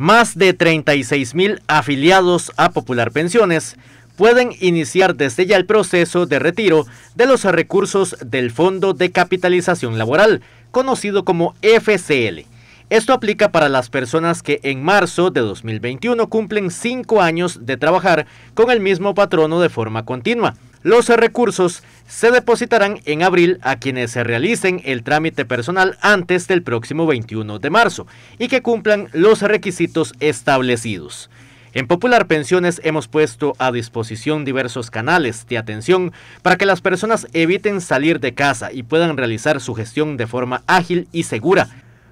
Más de 36 mil afiliados a Popular Pensiones pueden iniciar desde ya el proceso de retiro de los recursos del Fondo de Capitalización Laboral, conocido como FCL. Esto aplica para las personas que en marzo de 2021 cumplen cinco años de trabajar con el mismo patrono de forma continua. Los recursos se depositarán en abril a quienes se realicen el trámite personal antes del próximo 21 de marzo y que cumplan los requisitos establecidos. En Popular Pensiones hemos puesto a disposición diversos canales de atención para que las personas eviten salir de casa y puedan realizar su gestión de forma ágil y segura.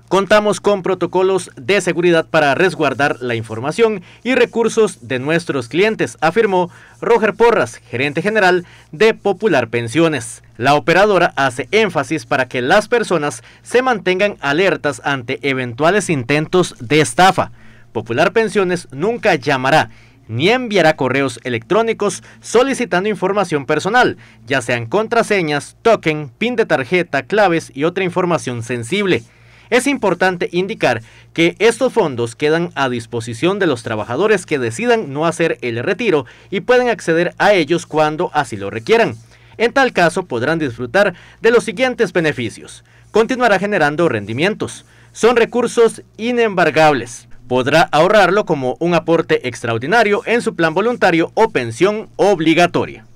Contamos con protocolos de seguridad para resguardar la información y recursos de nuestros clientes, afirmó Roger Porras, gerente general de Popular Pensiones. La operadora hace énfasis para que las personas se mantengan alertas ante eventuales intentos de estafa. Popular Pensiones nunca llamará ni enviará correos electrónicos solicitando información personal, ya sean contraseñas, token, pin de tarjeta, claves y otra información sensible. Es importante indicar que estos fondos quedan a disposición de los trabajadores que decidan no hacer el retiro y pueden acceder a ellos cuando así lo requieran. En tal caso podrán disfrutar de los siguientes beneficios. Continuará generando rendimientos. Son recursos inembargables. Podrá ahorrarlo como un aporte extraordinario en su plan voluntario o pensión obligatoria.